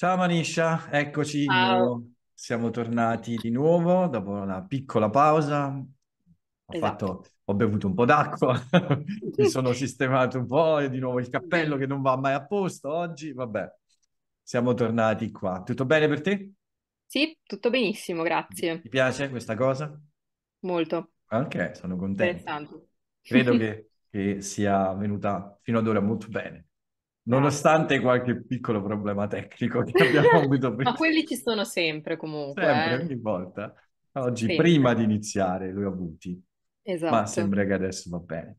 Ciao Manisha, eccoci, Ciao. siamo tornati di nuovo dopo una piccola pausa. Ho, esatto. fatto, ho bevuto un po' d'acqua, mi sono sistemato un po' e di nuovo il cappello che non va mai a posto oggi. Vabbè, siamo tornati qua. Tutto bene per te? Sì, tutto benissimo, grazie. Ti piace questa cosa? Molto. Ok, sono contento. Credo che, che sia venuta fino ad ora molto bene nonostante qualche piccolo problema tecnico che abbiamo avuto prima. Ma quelli ci sono sempre comunque. Sempre, eh? ogni volta. Oggi, sempre. prima di iniziare, li ho avuti. Esatto. Ma sembra che adesso va bene.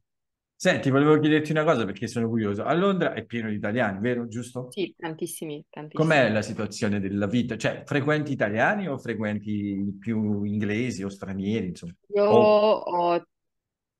Senti, volevo chiederti una cosa perché sono curioso. A Londra è pieno di italiani, vero? Giusto? Sì, tantissimi, tantissimi. Com'è la situazione della vita? Cioè, frequenti italiani o frequenti più inglesi o stranieri, insomma? Io oh. ho...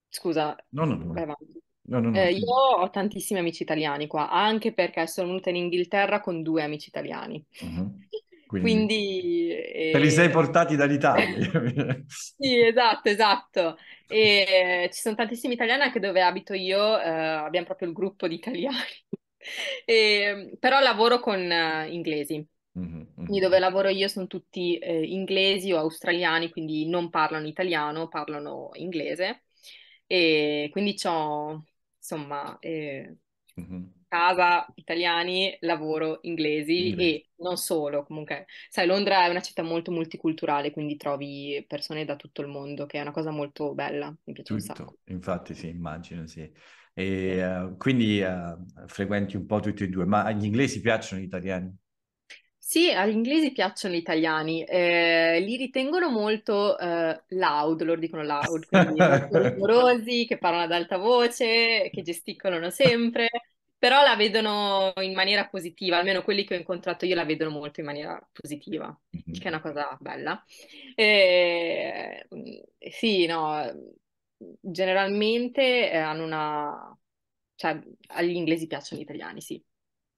Scusa. No, no, no. Vai avanti. No, no, no. Eh, io ho tantissimi amici italiani qua, anche perché sono venuta in Inghilterra con due amici italiani. Uh-huh. Quindi, Quindi eh... te li sei eh, portati dall'Italia. sì, esatto, esatto. E ci sono tantissimi italiani anche dove abito io, eh, abbiamo proprio il gruppo di italiani. e, ehm, però lavoro con eh, inglesi. Mm-hmm, quindi mm-hmm. dove lavoro io sono tutti eh, inglesi o australiani, quindi non parlano italiano, parlano inglese. E quindi ho insomma, eh, mm-hmm. casa, italiani, lavoro, inglesi mm-hmm. e non solo, comunque, sai, Londra è una città molto multiculturale, quindi trovi persone da tutto il mondo, che è una cosa molto bella, mi piace tutto. un sacco. Infatti sì, immagino, sì. E, uh, quindi uh, frequenti un po' tutti e due, ma gli inglesi piacciono gli italiani? Sì, agli inglesi piacciono gli italiani, eh, li ritengono molto eh, loud, loro dicono loud, quindi rumorosi, che parlano ad alta voce, che gesticolano sempre, però la vedono in maniera positiva, almeno quelli che ho incontrato io la vedono molto in maniera positiva, mm-hmm. che è una cosa bella. Eh, sì, no, generalmente eh, hanno una... cioè agli inglesi piacciono gli italiani, sì.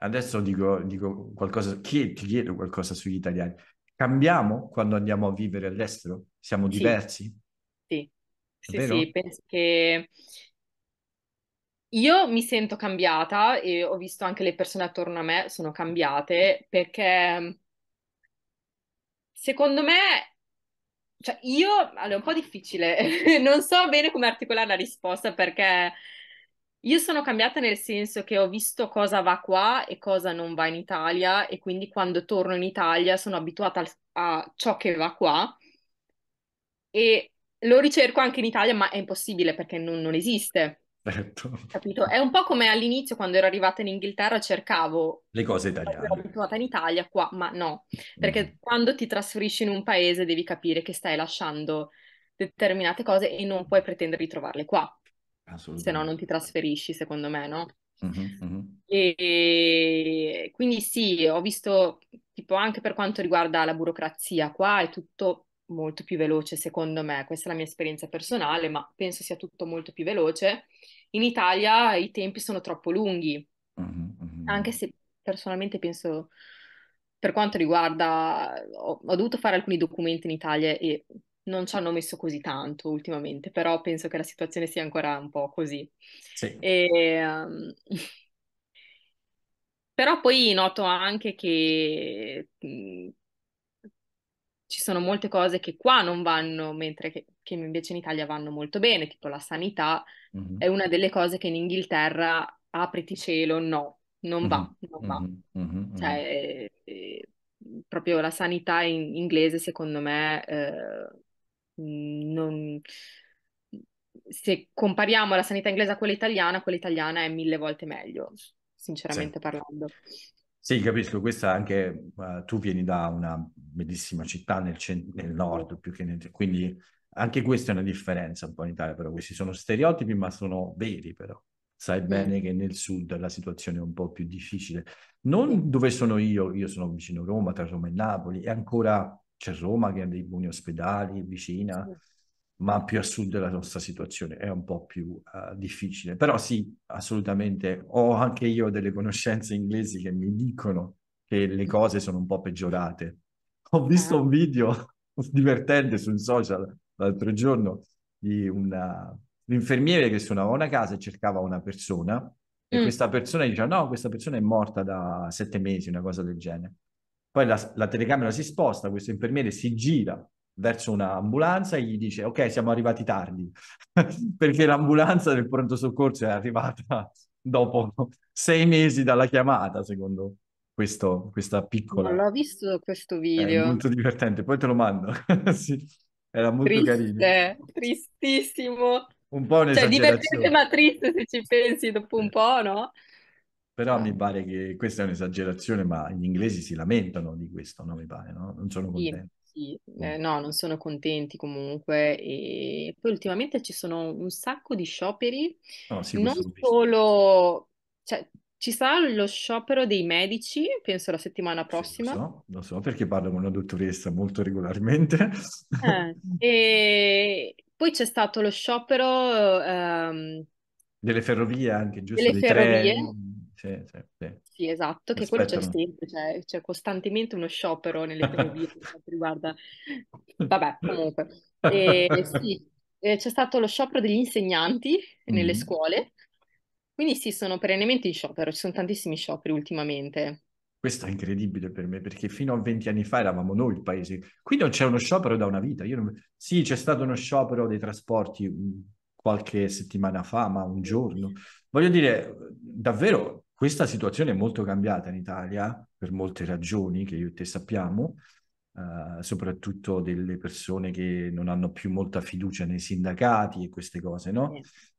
Adesso dico, dico qualcosa, ti chiedo qualcosa sugli italiani. Cambiamo quando andiamo a vivere all'estero? Siamo diversi? sì, È sì, sì, penso che io mi sento cambiata e ho visto anche le persone attorno a me sono cambiate perché secondo me, cioè io, allora è un po' difficile, non so bene come articolare la risposta perché io sono cambiata nel senso che ho visto cosa va qua e cosa non va in Italia e quindi quando torno in Italia sono abituata a, a ciò che va qua e lo ricerco anche in Italia ma è impossibile perché non, non esiste. Certo. Capito? È un po' come all'inizio quando ero arrivata in Inghilterra cercavo le cose italiane. Ero abituata in Italia qua, ma no, perché mm. quando ti trasferisci in un paese devi capire che stai lasciando determinate cose e non puoi pretendere di trovarle qua se no non ti trasferisci, secondo me, no? Uh-huh, uh-huh. E quindi sì, ho visto tipo anche per quanto riguarda la burocrazia, qua è tutto molto più veloce secondo me, questa è la mia esperienza personale, ma penso sia tutto molto più veloce. In Italia i tempi sono troppo lunghi, uh-huh, anche se personalmente penso per quanto riguarda, ho, ho, dovuto fare alcuni documenti in Italia e non ci hanno messo così tanto ultimamente, però penso che la situazione sia ancora un po' così. Sì. E, um... Però poi noto anche che mhmm, ci sono molte cose che qua non vanno, mentre che, che, invece in Italia vanno molto bene, tipo la sanità mm-hmm. è una delle cose che in Inghilterra, apriti cielo, no, non va, mm-hmm. non va. Mm-hmm. Cioè, eh, proprio la sanità in inglese, secondo me, eh, Mm, non... Se compariamo la sanità inglese a quella italiana, quella italiana è mille volte meglio, sinceramente sì. parlando. Sì, capisco, questa anche uh, tu vieni da una bellissima città nel, cent- nel nord, più che nel, quindi anche questa è una differenza un po' in Italia, però questi sono stereotipi, ma sono veri però. Sai mm. bene mm. che nel sud la situazione è un po' più difficile. Non dove sono io, io sono vicino a Roma, tra Roma e Napoli, è ancora c'è Roma che ha dei buoni ospedali vicina, sì. ma più a sud della nostra situazione è un po' più uh, difficile. Però sì, assolutamente, ho anche io delle conoscenze inglesi che mi dicono che le cose sono un po' peggiorate. Ho visto un ah. video divertente su social l'altro giorno di una, un infermiere che suonava una casa e cercava una persona e mm. questa persona diceva no, questa persona è morta da sette mesi, una cosa del genere. Poi la, la telecamera si sposta, questo infermiere si gira verso un'ambulanza e gli dice ok siamo arrivati tardi perché l'ambulanza del pronto soccorso è arrivata dopo sei mesi dalla chiamata secondo questo, questa piccola... Non l'ho visto questo eh, video. È molto divertente, poi te lo mando. sì, era molto Triste, carino. tristissimo. Un po' cioè, un'esagerazione. Cioè divertente ma triste se ci pensi dopo un po', no? Però mi certo. pare che questa è un'esagerazione, ma gli inglesi si lamentano di questo, non Mi pare, no? Non sono contenti. Sì, sì. Eh, mm. no, non sono contenti comunque. E poi ultimamente ci sono un sacco di scioperi, oh, sì, non solo... Cioè, ci sarà lo sciopero dei medici, penso la settimana prossima. Sì, lo, so, lo so, perché parlo con una dottoressa molto regolarmente. Eh, e poi c'è stato lo sciopero... Ehm, delle ferrovie anche, giusto? Delle ferrovie. Treni sì, sì, sì. sì esatto, che quello c'è sempre, cioè, c'è, costantemente uno sciopero nelle ferrovie per quanto riguarda... Vabbè, comunque. E, sì, c'è stato lo sciopero degli insegnanti mm-hmm. nelle scuole, quindi sì, sono perennemente in sciopero, ci sono tantissimi scioperi ultimamente. Questo è incredibile per me, perché fino a 20 anni fa eravamo noi il paese. Qui non c'è uno sciopero da una vita. Non... Sì, c'è stato uno sciopero dei trasporti mm, qualche settimana fa, ma un giorno. Voglio dire, davvero, questa situazione è molto cambiata in Italia per molte ragioni che io e te sappiamo, eh, soprattutto delle persone che non hanno più molta fiducia nei sindacati e queste cose, no?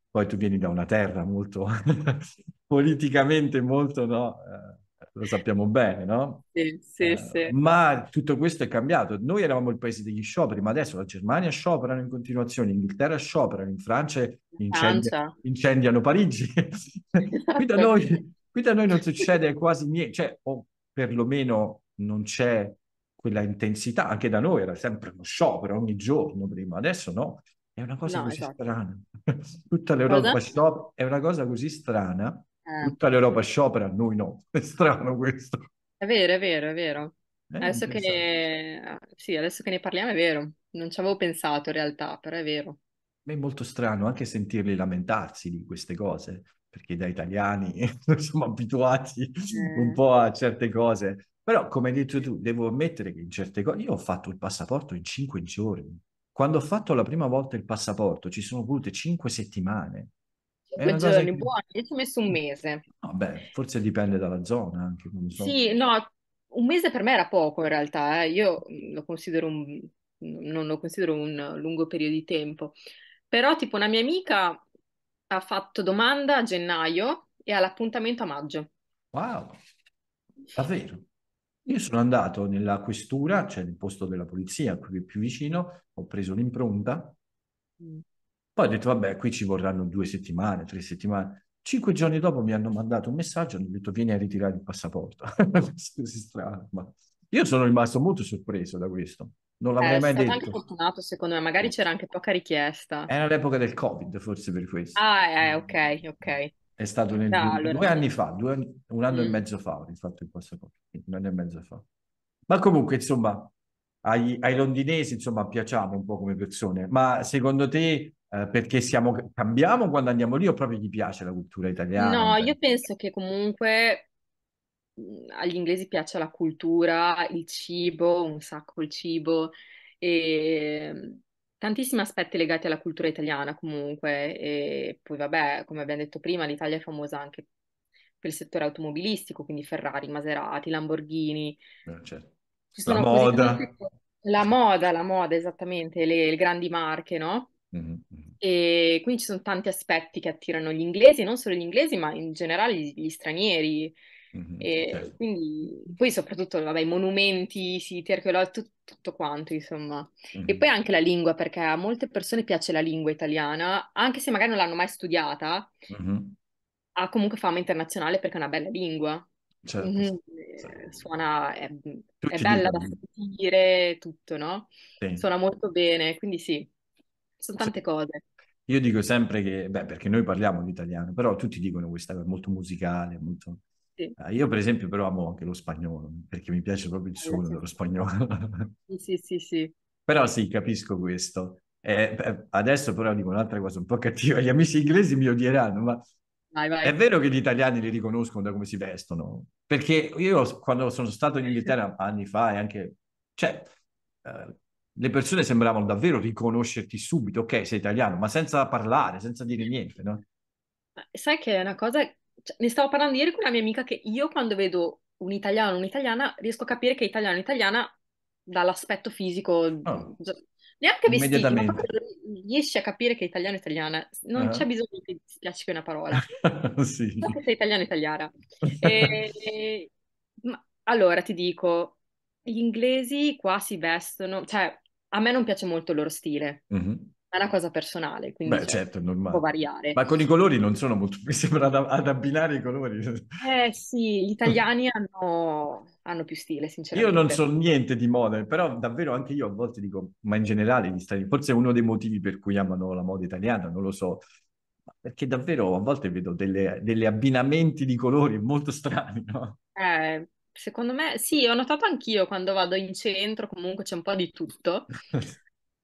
Poi tu vieni da una terra molto politicamente molto, no? Eh, lo sappiamo bene, no? Sì, sì, eh, sì. Ma tutto questo è cambiato. Noi eravamo il paese degli scioperi, ma adesso la Germania scioperano in continuazione, l'Inghilterra scioperano, in Francia incendia, incendiano Parigi. Qui da noi Qui da noi non succede quasi niente, cioè, o perlomeno non c'è quella intensità, anche da noi era sempre uno sciopero ogni giorno prima, adesso no, è una cosa no, così esatto. strana. Tutta l'Europa sciopera, è una cosa così strana, eh. tutta l'Europa sciopera, noi no, è strano questo. È vero, è vero, è vero. Eh, adesso, che ne... Sì, adesso che ne parliamo è vero, non ci avevo pensato in realtà, però è vero. È molto strano anche sentirli lamentarsi di queste cose perché da italiani siamo abituati un eh. po' a certe cose. Però, come hai detto tu, devo ammettere che in certe cose... Io ho fatto il passaporto in cinque giorni. Quando ho fatto la prima volta il passaporto ci sono volute cinque settimane. Cinque giorni, che... buoni, io ci ho messo un mese. Vabbè, forse dipende dalla zona anche. So. Sì, no, un mese per me era poco in realtà, eh. io lo considero un... non lo considero un lungo periodo di tempo. Però tipo una mia amica ha fatto domanda a gennaio e ha l'appuntamento a maggio. Wow, davvero? Io sono andato nella questura, cioè nel posto della polizia qui più vicino, ho preso l'impronta, mm. poi ho detto vabbè qui ci vorranno due settimane, tre settimane. Cinque giorni dopo mi hanno mandato un messaggio, hanno detto vieni a ritirare il passaporto. Così strano, ma io sono rimasto molto sorpreso da questo. Non l'avrei eh, mai detto. È stato anche fortunato, secondo me. Magari c'era anche poca richiesta. Era l'epoca del Covid, forse per questo. Ah, eh, eh ok, ok. È stato nel, no, allora... due anni fa, due anni, un anno mm. e mezzo fa avrei fatto il un anno e mezzo fa. Ma comunque, insomma, ai, ai londinesi, insomma, piacciamo un po' come persone. Ma secondo te eh, perché siamo, cambiamo quando andiamo lì o proprio gli piace la cultura italiana? No, cioè io penso che comunque agli inglesi piace la cultura, il cibo, un sacco il cibo e ehm, tantissimi aspetti legati alla cultura italiana comunque e poi vabbè, come abbiamo detto prima, l'Italia è famosa anche per il settore automobilistico, quindi Ferrari, Maserati, Lamborghini. Eh, certo. la moda. Tante... La moda, la moda, esattamente, le, le grandi marche, no? E quindi ci sono tanti aspetti che attirano gli inglesi, non solo gli inglesi, ma in generale gli, gli stranieri. Mm-hmm, certo. quindi, poi soprattutto, vabbè, i monumenti, i siti archeologici, tutto, tutto quanto, insomma. Mm-hmm. E poi anche la lingua, perché a molte persone piace la lingua italiana, anche se magari non l'hanno mai studiata, mm-hmm. ha comunque fama internazionale perché è una bella lingua. Certo, certo. Suona, è, è bella da sentire, tutto, no? Sì. Suona molto bene, quindi sì, sono tante sì. cose. Io dico sempre che, beh, perché noi parliamo l'italiano, però tutti dicono questa cosa molto musicale, molto... Sì. Ah, io per esempio però amo anche lo spagnolo, perché mi piace proprio il eh, suono dello spagnolo. Sì, sì, sì. Però sì, capisco questo. Eh, eh, adesso però dico un'altra cosa un po' cattiva, gli amici inglesi mi odieranno, ma vai, vai. è vero che gli italiani li riconoscono da come si vestono, perché io quando sono stato in Inghilterra anni fa e anche... Cioè, eh, le persone sembravano davvero riconoscerti subito, ok, sei italiano, ma senza parlare, senza dire niente, no? Sai che è una cosa cioè, ne stavo parlando ieri con una mia amica che io quando vedo un italiano o un'italiana riesco a capire che italiano o italiana dall'aspetto fisico, oh. neanche vestito, ma riesci a capire che italiano o italiana. Non uh c'è bisogno che ti spiaci una parola. sì. So che sei italiano italiana. E, ma, allora ti dico, gli inglesi qua si vestono, cioè a me non piace molto il loro stile. Mm-hmm è una cosa personale, quindi Beh, cioè, certo, è normale. può variare. Ma con i colori non sono molto... mi sembra ad, ad abbinare i colori. Eh sì, gli italiani hanno, hanno più stile, sinceramente. Io non so niente di moda, però davvero anche io a volte dico, ma in generale gli Stati forse è uno dei motivi per cui amano la moda italiana, non lo so. Perché davvero a volte vedo delle abbinamenti di colori molto strani, no? Eh, secondo me sì, ho notato anch'io quando vado in centro, comunque c'è un po' di tutto.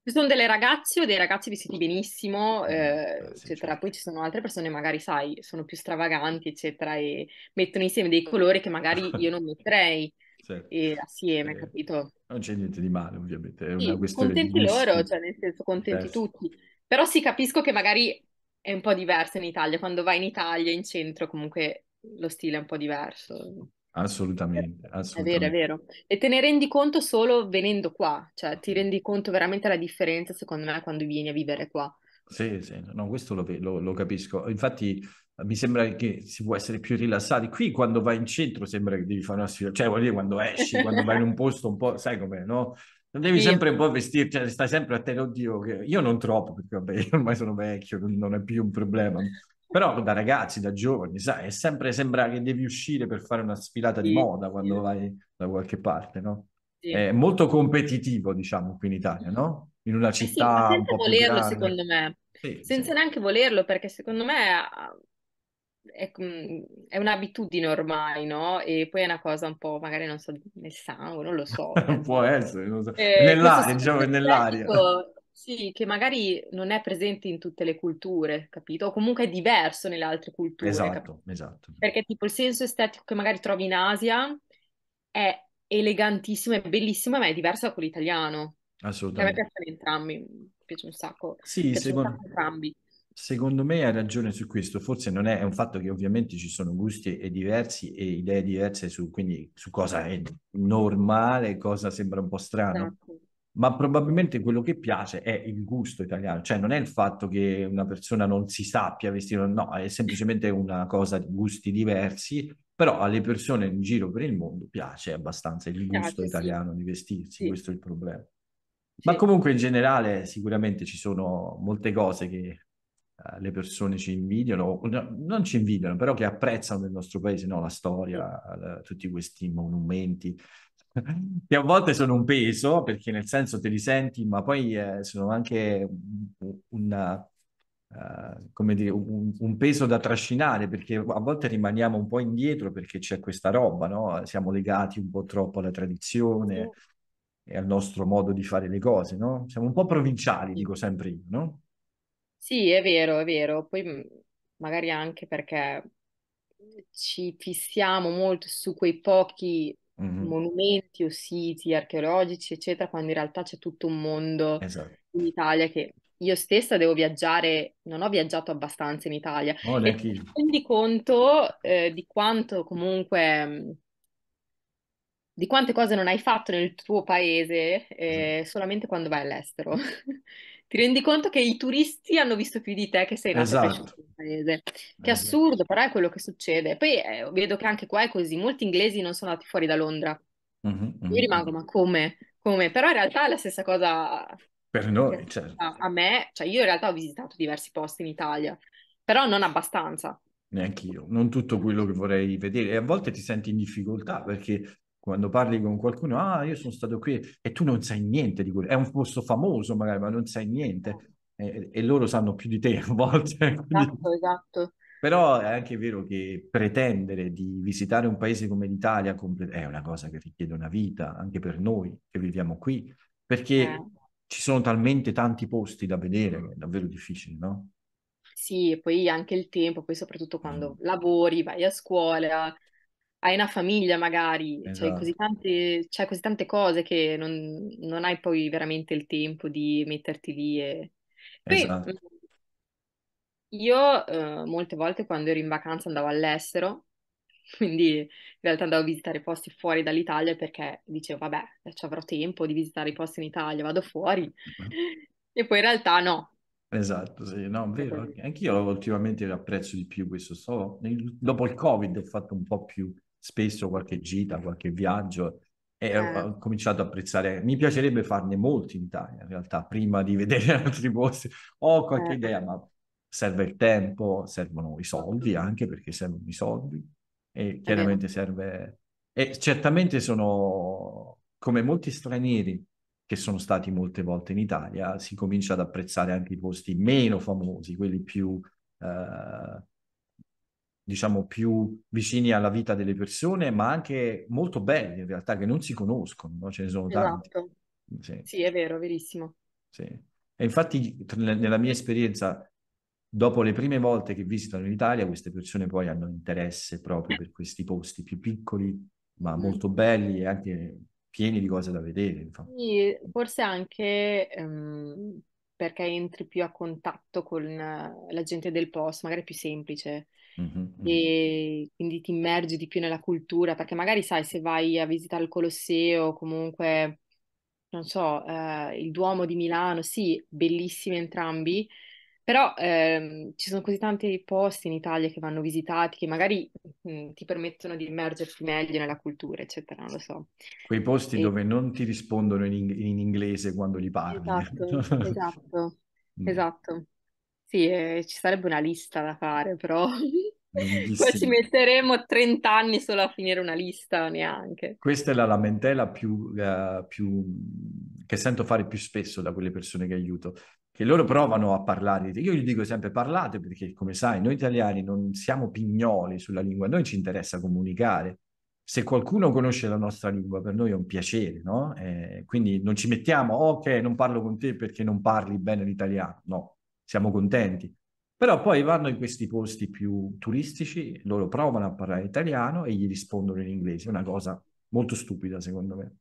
Ci sono delle ragazze o dei ragazzi vestiti benissimo, eh, eccetera. Certo. Poi ci sono altre persone, magari, sai, sono più stravaganti, eccetera, e mettono insieme dei certo. colori che magari io non metterei certo. e assieme, eh, capito? Non c'è niente di male, ovviamente. È sì, questione contenti loro, cioè nel senso contenti Best. tutti. Però sì, capisco che magari è un po' diverso in Italia. Quando vai in Italia, in centro, comunque lo stile è un po' diverso. Assolutamente, assolutamente. È vero, è vero. E te ne rendi conto solo venendo qua, cioè ti rendi conto veramente la differenza, secondo me, quando vieni a vivere qua. Sì, sì, no, questo lo, lo, lo capisco. Infatti mi sembra che si può essere più rilassati. Qui quando vai in centro sembra che devi fare una sfida, cioè vuol dire quando esci, quando vai in un posto un po', sai com'è, no? Non Devi sì. sempre un po' vestirti, cioè, stai sempre a te, oddio, che... io non troppo, perché vabbè, ormai sono vecchio, non è più un problema, però da ragazzi, da giovani, sai, è sempre sembra che devi uscire per fare una sfilata sì, di moda quando sì. vai da qualche parte, no? Sì. È molto competitivo, diciamo, qui in Italia, no? In una eh città eh senza un volerlo, grande. secondo me. senza neanche volerlo, perché secondo me eh, è, mm, è, un'abitudine ormai, no? E poi è una cosa un po', magari non so, nel sangue, non lo so. Può essere, non so. Eh, nell'aria, diciamo, nell'aria. Pratico, sì, che magari non è presente in tutte le culture, capito? O comunque è diverso nelle altre culture, Esatto, capito? esatto. Perché tipo il senso estetico che magari trovi in Asia è elegantissimo, è bellissimo, ma è diverso da quello italiano. Assolutamente. Cioè, che a me piacciono entrambi, mi piace un sacco. Sì, secondo... entrambi. Secondo me hai ragione su questo, forse non è, è, un fatto che ovviamente ci sono gusti e diversi e idee diverse su, quindi, su cosa è normale, cosa sembra un po' strano. Esatto ma probabilmente quello che piace è il gusto italiano, cioè non è il fatto che una persona non si sappia vestire, no, è semplicemente una cosa di gusti diversi, però alle persone in giro per il mondo piace abbastanza il gusto piace, italiano sì. di vestirsi, sì. questo è il problema. Sì. Ma comunque in generale sicuramente ci sono molte cose che uh, le persone ci invidiano, no, non ci invidiano, però che apprezzano nel nostro paese, no? la storia, la, tutti questi monumenti, che a volte sono un peso, perché nel senso te li senti, ma poi eh, sono anche una, Uh, eh, come dire, un, un, peso da trascinare, perché a volte rimaniamo un po' indietro perché c'è questa roba, no? Siamo legati un po' troppo alla tradizione e al nostro modo di fare le cose, no? Siamo un po' provinciali, dico sempre io, no? Sì, è vero, è vero. Poi mm, magari anche perché ci fissiamo molto su quei pochi Mm-hmm. monumenti o siti archeologici, eccetera, quando in realtà c'è tutto un mondo esatto. in Italia che io stessa devo viaggiare, non ho viaggiato abbastanza in Italia. Oh, e ti rendi conto eh, di quanto comunque mhmm, di quante cose non hai fatto nel tuo paese esatto. eh, mm. solamente quando vai all'estero. ti rendi conto che i turisti hanno visto più di te che sei nato esatto. in paese. Che eh, assurdo, però è quello che succede. Poi eh, vedo che anche qua è così, molti inglesi non sono andati fuori da Londra. Mm-hmm, Io mm-hmm. rimango, ma come? Come? Però in realtà è la stessa cosa per noi, certo. A me, cioè io in realtà ho visitato diversi posti in Italia, però non abbastanza. Neanch'io, non tutto quello che vorrei vedere e a volte ti senti in difficoltà perché quando parli con qualcuno, ah, io sono stato qui e tu non sai niente di quello, è un posto famoso magari, ma non sai niente e, e loro sanno più di te a volte. Esatto, quindi... esatto. Però è anche vero che pretendere di visitare un paese come l'Italia è una cosa che richiede una vita, anche per noi che viviamo qui, perché eh. ci sono talmente tanti posti da vedere è davvero difficile, no? Sì, e poi anche il tempo, poi soprattutto quando mm. lavori, vai a scuola, hai una famiglia magari, esatto. cioè, così tante, cioè, così tante, cose che non, non, hai poi veramente il tempo di metterti lì. E... Poi, esatto. Mhmm, io eh, molte volte quando ero in vacanza andavo all'estero, quindi in realtà andavo a visitare posti fuori dall'Italia perché dicevo vabbè, eh, ci avrò tempo di visitare i posti in Italia, vado fuori. e poi in realtà no, Esatto, sì, no, vero. Anch'io ultimamente apprezzo di più questo. So, dopo il Covid ho fatto un po' più spesso qualche gita, qualche viaggio e eh. ho cominciato ad apprezzare. Mi piacerebbe farne molti in Italia, in realtà, prima di vedere altri posti. Ho qualche eh. idea, ma serve il tempo, servono i soldi anche perché servono i soldi e chiaramente eh. serve... E certamente sono come molti stranieri che sono stati molte volte in Italia, si comincia ad apprezzare anche i posti meno famosi, quelli più... Eh, diciamo, più vicini alla vita delle persone, ma anche molto belli in realtà, che non si conoscono, no? ce ne sono esatto. tanti. Sì. sì. è vero, verissimo. Sì. E infatti, nella mia esperienza, dopo le prime volte che visitano l'Italia, queste persone poi hanno interesse proprio per questi posti più piccoli, ma mm. molto belli e anche pieni di cose da vedere. Sì, forse anche um, perché entri più a contatto con la gente del posto, magari è più semplice. Mm-hmm. E quindi ti immergi di più nella cultura, perché magari sai se vai a visitare il Colosseo, comunque, non so, eh, il Duomo di Milano, sì, bellissimi entrambi, però ehm, ci sono così tanti posti in Italia che vanno visitati che magari mh, ti permettono di immergerti meglio nella cultura, eccetera, non lo so. Quei posti e... dove non ti rispondono in, in, inglese quando li parli. Esatto, esatto, mm. esatto. Sì, eh, ci sarebbe una lista da fare, però Poi ci metteremo 30 anni solo a finire una lista, neanche. Questa è la lamentela più, uh, più, che sento fare più spesso da quelle persone che aiuto, che loro provano a parlare. Io gli dico sempre parlate perché, come sai, noi italiani non siamo pignoli sulla lingua, a noi ci interessa comunicare. Se qualcuno conosce la nostra lingua, per noi è un piacere, no? Eh, quindi non ci mettiamo, ok, non parlo con te perché non parli bene l'italiano, no, siamo contenti. Però poi vanno in questi posti più turistici, loro provano a parlare italiano e gli rispondono in inglese, è una cosa molto stupida secondo me.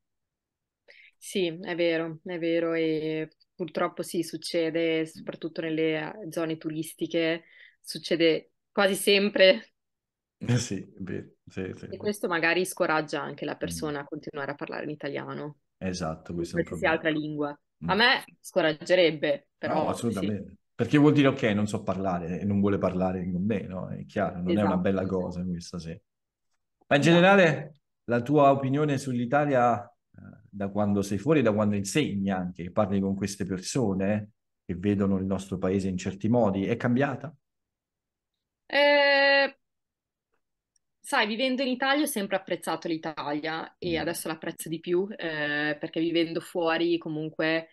Sì, è vero, è vero e purtroppo sì, succede soprattutto nelle zone turistiche, succede quasi sempre. Eh sì, beh, sì, sì. E questo magari scoraggia anche la mm. persona a continuare a parlare in italiano. Esatto, questo è un problema. altra lingua. A mm. me scoraggerebbe, però... No, assolutamente. Sì. Perché vuol dire ok, non so parlare e non vuole parlare con me, no? È chiaro, non esatto. è una bella esatto, cosa questa sì. Ma in generale la tua opinione sull'Italia eh, da quando sei fuori, da quando insegni anche, parli con queste persone che vedono il nostro paese in certi modi, è cambiata? Eh, sai, vivendo in Italia ho sempre apprezzato l'Italia e mm. adesso l'apprezzo di più eh, perché vivendo fuori comunque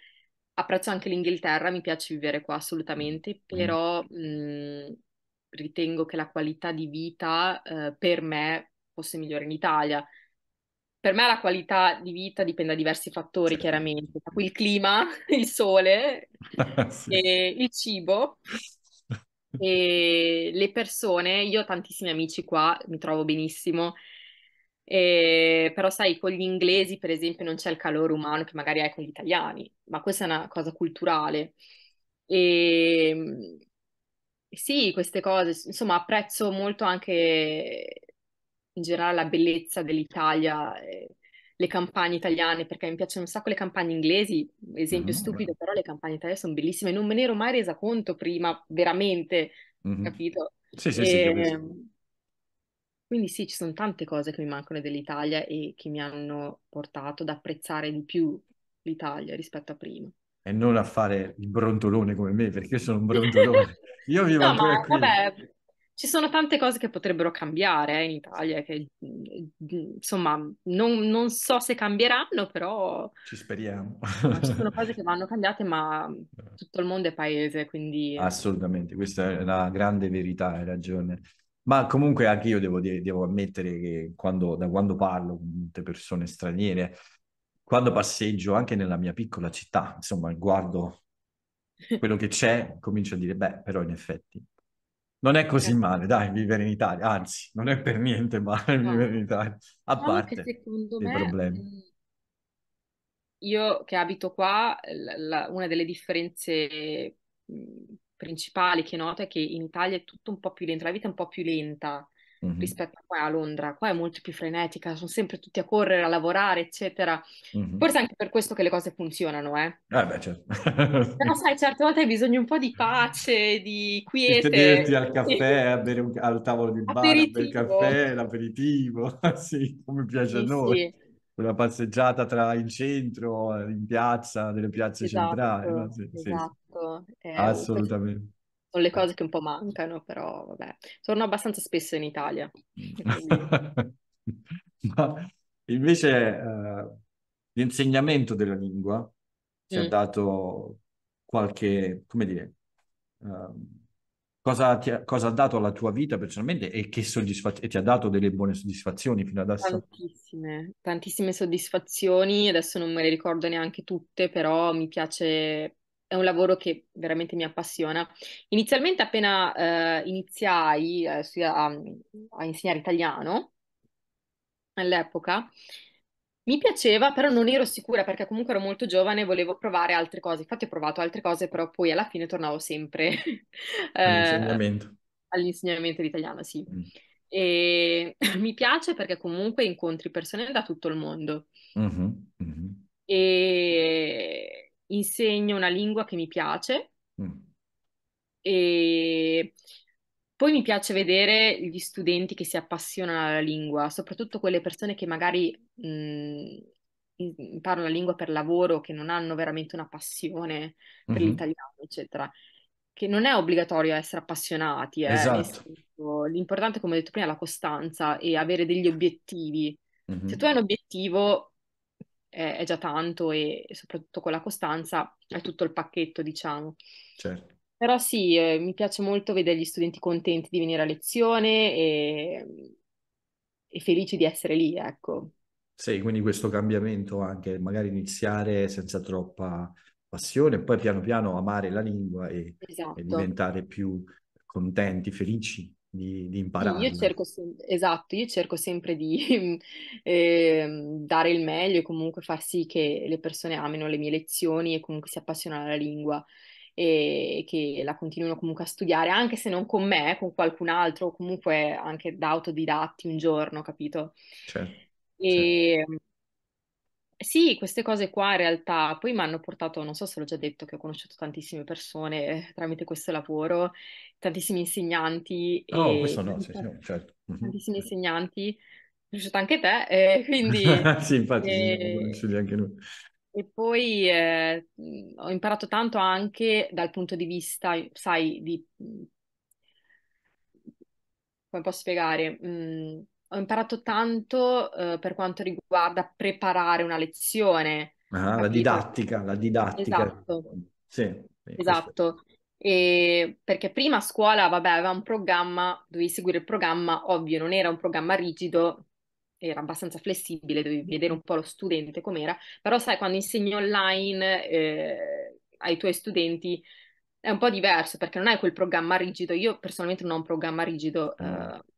apprezzo anche l'Inghilterra, mi piace vivere qua assolutamente, però mm. Mhmm, mh, ritengo che la qualità di vita eh, per me fosse migliore in Italia. Per me la qualità di vita dipende da diversi fattori, chiaramente, da il clima, il sole, sì. il cibo e le persone. Io ho tantissimi amici qua, mi trovo benissimo, e, ehm, però sai, con gli inglesi, per esempio, non c'è il calore umano che magari hai con gli italiani, ma questa è una cosa culturale. E ehm, sì, queste cose, insomma, apprezzo molto anche in generale la bellezza dell'Italia, eh, le campagne italiane, perché mi piacciono un sacco le campagne inglesi, esempio mm-hmm. stupido, però le campagne italiane sono bellissime, non me ne ero mai resa conto prima, veramente, mm-hmm. capito? Sì, sì, e, sì. Quindi sì, ci sono tante cose che mi mancano dell'Italia e che mi hanno portato ad apprezzare di più l'Italia rispetto a prima. E non a fare il brontolone come me, perché io sono un brontolone. Io vivo no, ancora ma, qui. Vabbè, ci sono tante cose che potrebbero cambiare eh, in Italia, che mhmm, insomma non, non, so se cambieranno, però... Ci speriamo. ci sono cose che vanno cambiate, ma tutto il mondo è paese, quindi... Assolutamente, questa è la grande verità, hai ragione. Ma comunque anche io devo, dire, devo ammettere che quando, da quando parlo con molte persone straniere, quando passeggio anche nella mia piccola città, insomma, guardo quello che c'è, comincio a dire, beh, però in effetti non è così certo. male, dai, vivere in Italia, anzi, non è per niente male vivere in Italia, a diciamo parte secondo i problemi. Mhmm, io che abito qua, la- la- una delle differenze mhmm, principali che noto è che in Italia è tutto un po' più lento, la vita è un po' più lenta mm-hmm. rispetto a qua a Londra, qua è molto più frenetica, sono sempre tutti a correre, a lavorare, eccetera. Mm-hmm. Forse anche per questo che le cose funzionano, eh. Ah, beh, certo. Però sai, certe volte hai bisogno un po' di pace, di quiete. Di tenerti al caffè, a bere un, al tavolo di bar, il caffè, l'aperitivo, sì, come piace sì, a noi. Sì. Una passeggiata tra il centro, in piazza, delle piazze esatto, centrali. Sì, esatto. Ecco, eh, Assolutamente. Sono le cose che un po' mancano, però vabbè. Torno abbastanza spesso in Italia. Quindi... Ma invece eh, l'insegnamento della lingua ti mm. ha dato qualche, come dire, um, cosa, ti ha, cosa ha dato alla tua vita personalmente e che soddisfa- e ti ha dato delle buone soddisfazioni fino ad adesso? Tantissime, tantissime soddisfazioni, adesso non me le ricordo neanche tutte, però mi piace è un lavoro che veramente mi appassiona. Inizialmente appena eh, iniziai eh, a, a insegnare italiano, all'epoca, mi piaceva, però non ero sicura perché comunque ero molto giovane e volevo provare altre cose. Infatti ho provato altre cose, però poi alla fine tornavo sempre eh, all'insegnamento. all'insegnamento di italiano, sì. Mm. E mi piace perché comunque incontri persone da tutto il mondo. Mm-hmm. Mm-hmm. E insegno una lingua che mi piace mm. e poi mi piace vedere gli studenti che si appassionano alla lingua, soprattutto quelle persone che magari mh, mm, imparano la lingua per lavoro, che non hanno veramente una passione per mm-hmm. l'italiano, eccetera. Che non è obbligatorio essere appassionati, eh, esatto. l'importante, come ho detto prima, è la costanza e avere degli obiettivi. Mm-hmm. Se tu hai un obiettivo, eh, è già tanto e, soprattutto con la costanza è certo. tutto il pacchetto, diciamo. Certo. Però sì, eh, mi piace molto vedere gli studenti contenti di venire a lezione e, e felici di essere lì, ecco. Sì, quindi questo cambiamento anche, magari iniziare senza troppa passione, poi piano piano amare la lingua e, esatto. e diventare più contenti, felici di, di imparare. Io cerco, esatto, io cerco sempre di eh, dare il meglio e comunque far sì che le persone amino le mie lezioni e comunque si appassionano alla lingua e che la continuino comunque a studiare, anche se non con me, eh, con qualcun altro, comunque anche da autodidatti un giorno, capito? Certo. E... Ehm, certo sì, queste cose qua in realtà poi mi hanno portato, non so se l'ho già detto, che ho conosciuto tantissime persone eh, tramite questo lavoro, tantissimi insegnanti Oh, e questo no, sì, sì, certo. Mhm. tantissimi insegnanti, ho conosciuto anche te, e eh, quindi Sì, infatti, sì, siamo eh, anche noi. e poi eh, ho imparato tanto anche dal punto di vista, sai, di come posso spiegare? Mm, ho imparato tanto eh, per quanto riguarda preparare una lezione. Ah, la didattica, la didattica. Esatto. Sì, esatto. E perché prima a scuola, vabbè, aveva un programma, dovevi seguire il programma, ovvio, non era un programma rigido, era abbastanza flessibile, dovevi vedere un po' lo studente com'era, però sai, quando insegni online eh, ai tuoi studenti è un po' diverso perché non hai quel programma rigido, io personalmente non ho un programma rigido, ah. eh,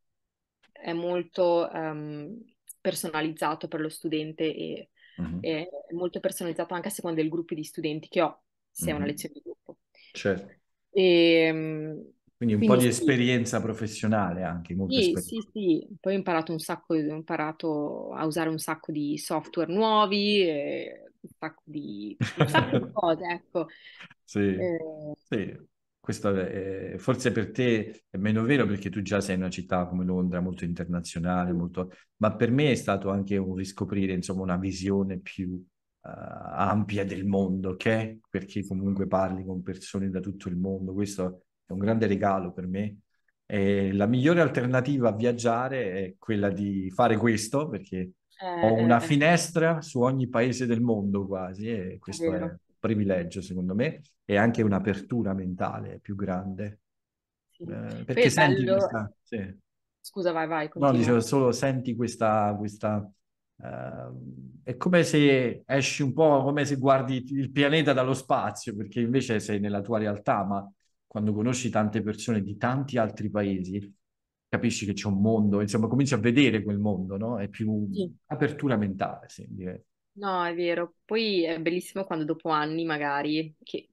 è molto um, personalizzato per lo studente e, uh-huh. e molto personalizzato anche a seconda del gruppo di studenti che ho, se uh-huh. è una lezione di gruppo. Certo. E, ehm, quindi un quindi po' di sì. esperienza professionale anche, molto sì, sì, sì, poi ho imparato, un sacco, ho imparato a usare un sacco di software nuovi, un sacco di, un sacco di cose, ecco. Sì, eh, sì questo è, eh, forse per te è meno vero perché tu già sei in una città come Londra molto internazionale, molto, ma per me è stato anche un riscoprire insomma, una visione più uh, ampia del mondo, ok? Perché comunque parli con persone da tutto il mondo, questo è un grande regalo per me. E la migliore alternativa a viaggiare è quella di fare questo perché eh, ho una eh, finestra su ogni paese del mondo quasi e questo è, è privilegio, secondo me, e anche un'apertura mentale più grande. Sì. Eh, perché Poi senti bello... questa... Sì. Scusa, vai, vai. Continua. No, dicevo solo senti questa... questa uh, è come se esci un po', come se guardi il pianeta dallo spazio, perché invece sei nella tua realtà, ma quando conosci tante persone di tanti altri paesi, capisci che c'è un mondo, insomma, cominci a vedere quel mondo, no? È più sì. apertura mentale, sì, direi. No, è vero. Poi è bellissimo quando dopo anni, magari, che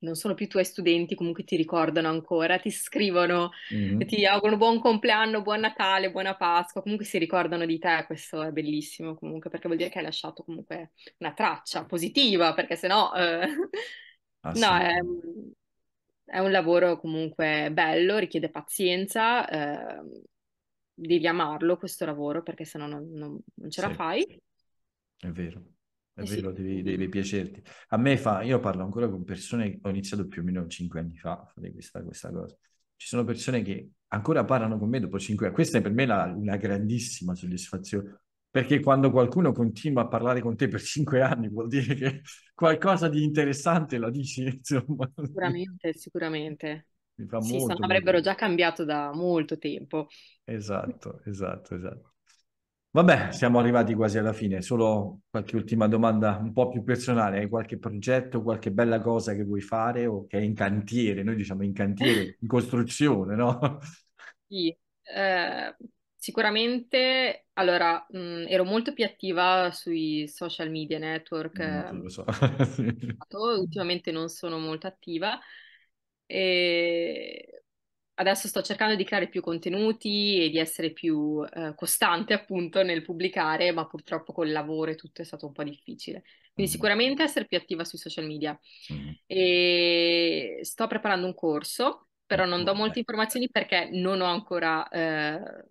non sono più tuoi studenti, comunque ti ricordano ancora, ti scrivono, e ti augurano buon compleanno, buon Natale, buona Pasqua, comunque si ricordano di te, questo è bellissimo comunque, perché vuol dire che hai lasciato comunque una traccia positiva, perché sennò eh, ah, no, è, Assolutamente. è un lavoro comunque bello, richiede pazienza, eh, devi amarlo questo lavoro perché sennò non, non, non ce la fai. È vero, è eh vero, devi, devi, piacerti. A me fa, io parlo ancora con persone, ho iniziato più o meno cinque anni fa a fare questa, questa cosa. Ci sono persone che ancora parlano con me dopo cinque anni. Questa è per me la, una grandissima soddisfazione, perché quando qualcuno continua a parlare con te per cinque anni vuol dire che qualcosa di interessante la dici, insomma. Sicuramente, sicuramente. Mi fa sì, molto, avrebbero molto. già cambiato da molto tempo. Esatto, esatto, esatto. Vabbè, siamo arrivati quasi alla fine, solo qualche ultima domanda un po' più personale. Hai qualche progetto, qualche bella cosa che vuoi fare o che è in cantiere? Noi diciamo in cantiere, in costruzione, no? Sì, eh, sicuramente, allora, mh, ero molto più attiva sui social media network. Mm, eh, lo so. Ultimamente non sono molto attiva. E adesso sto cercando di creare più contenuti e di essere più eh, costante appunto nel pubblicare, ma purtroppo col lavoro e tutto è stato un po' difficile. Quindi mm. sicuramente essere più attiva sui social media. Mm. E sto preparando un corso, però non do molte informazioni perché non ho ancora eh,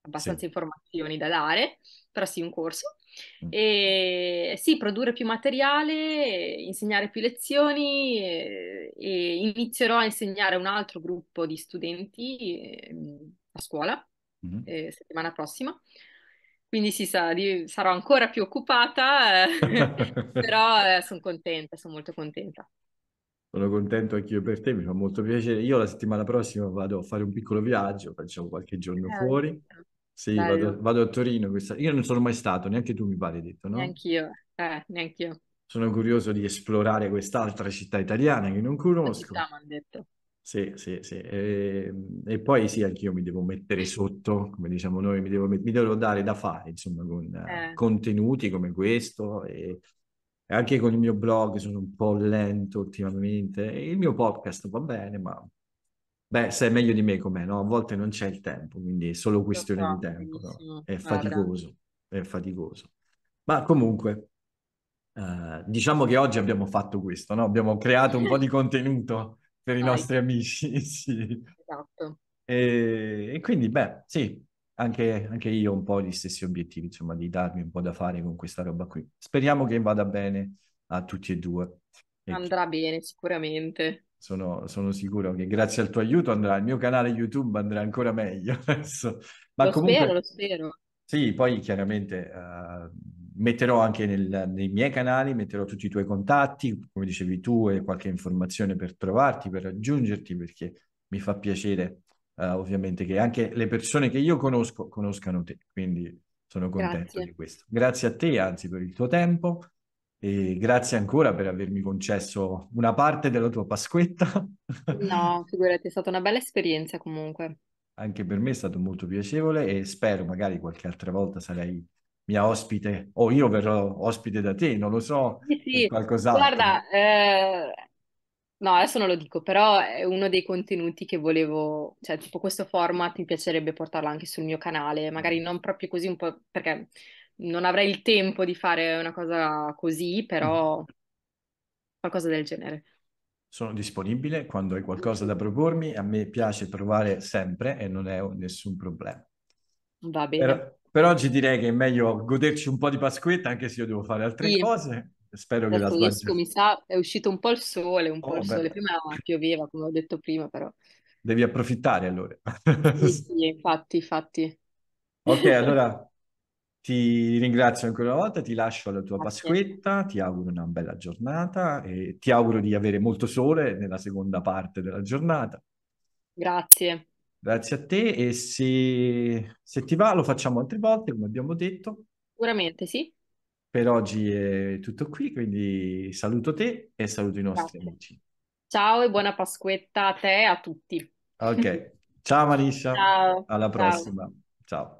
abbastanza sì. informazioni da dare, però sì un corso. Mm. E, sì, produrre più materiale, insegnare più lezioni e, inizierò a insegnare un altro gruppo di studenti ehm, a scuola mm-hmm. eh, settimana prossima. Quindi sì, sa, di, sarò ancora più occupata, però eh, sono contenta, sono molto contenta. Sono contento anch'io per te, mi fa molto piacere. Io la settimana prossima vado a fare un piccolo viaggio, facciamo qualche giorno eh, fuori. Sì sì, vado, vado, a Torino questa... Io non sono mai stato, neanche tu mi pare detto, no? Neanch'io, eh, neanch'io. Sono curioso di esplorare quest'altra città italiana che non conosco. città, detto. Sì, sì, sì. E, ehm, e, poi sì, anch'io mi devo mettere sotto, come diciamo noi, mi devo, mi devo dare da fare, insomma, con eh, eh. contenuti come questo e, e anche con il mio blog sono un po' lento ultimamente. E il mio podcast va bene, ma Beh, sei meglio di me com'è, no? A volte non c'è il tempo, quindi è solo questione di tempo, no? È faticoso, è faticoso. Ma comunque, eh, diciamo che oggi abbiamo fatto questo, no? Abbiamo creato un po' di contenuto per i nostri amici, sì. Esatto. E, e quindi, beh, sì, anche, anche, io ho un po' gli stessi obiettivi, insomma, di darmi un po' da fare con questa roba qui. Speriamo che vada bene a tutti e due. E Andrà che... bene, sicuramente sono, sono, sicuro che grazie al tuo aiuto andrà, il mio canale YouTube andrà ancora meglio adesso. Ma lo comunque, spero, lo spero. Sì, poi chiaramente uh, metterò anche nel, nei miei canali, metterò tutti i tuoi contatti, come dicevi tu, e qualche informazione per trovarti, per raggiungerti, perché mi fa piacere uh, ovviamente che anche le persone che io conosco conoscano te, quindi sono contento Grazie. di questo. Grazie a te anzi per il tuo tempo e grazie ancora per avermi concesso una parte della tua Pasquetta. No, figurati, è stata una bella esperienza comunque. Anche per me è stato molto piacevole e spero magari qualche altra volta sarai mia ospite o io verrò ospite da te, non lo so, sì, sì. qualcos'altro. Guarda, eh... no, adesso non lo dico, però è uno dei contenuti che volevo, cioè tipo questo format mi piacerebbe portarlo anche sul mio canale, magari non proprio così un po' perché non avrei il tempo di fare una cosa così, però mm-hmm. qualcosa del genere. Sono disponibile quando hai mm. qualcosa da propormi, a me piace provare sempre e non è nessun problema. Va bene. Per, per oggi direi che è meglio goderci un po' di Pasquetta, anche se io devo fare altre sì. cose. Spero che la sbaglio. mi sa, è uscito un po' il sole, un po' oh, il sole. Prima pioveva, come ho detto prima, però. Devi approfittare allora. sì, sì infatti, infatti. Ok, allora ti ringrazio ancora una volta, ti lascio alla tua Grazie. Pasquetta, ti auguro una bella giornata e ti auguro di avere molto sole nella seconda parte della giornata. Grazie. Grazie a te e se, se ti va lo facciamo altre volte, come abbiamo detto. Sicuramente sì. Per oggi è tutto qui, quindi saluto te e saluto i nostri Grazie. amici. Ciao e buona Pasquetta a te e a tutti. Ok, ciao Marisha, ciao. alla prossima. ciao. ciao.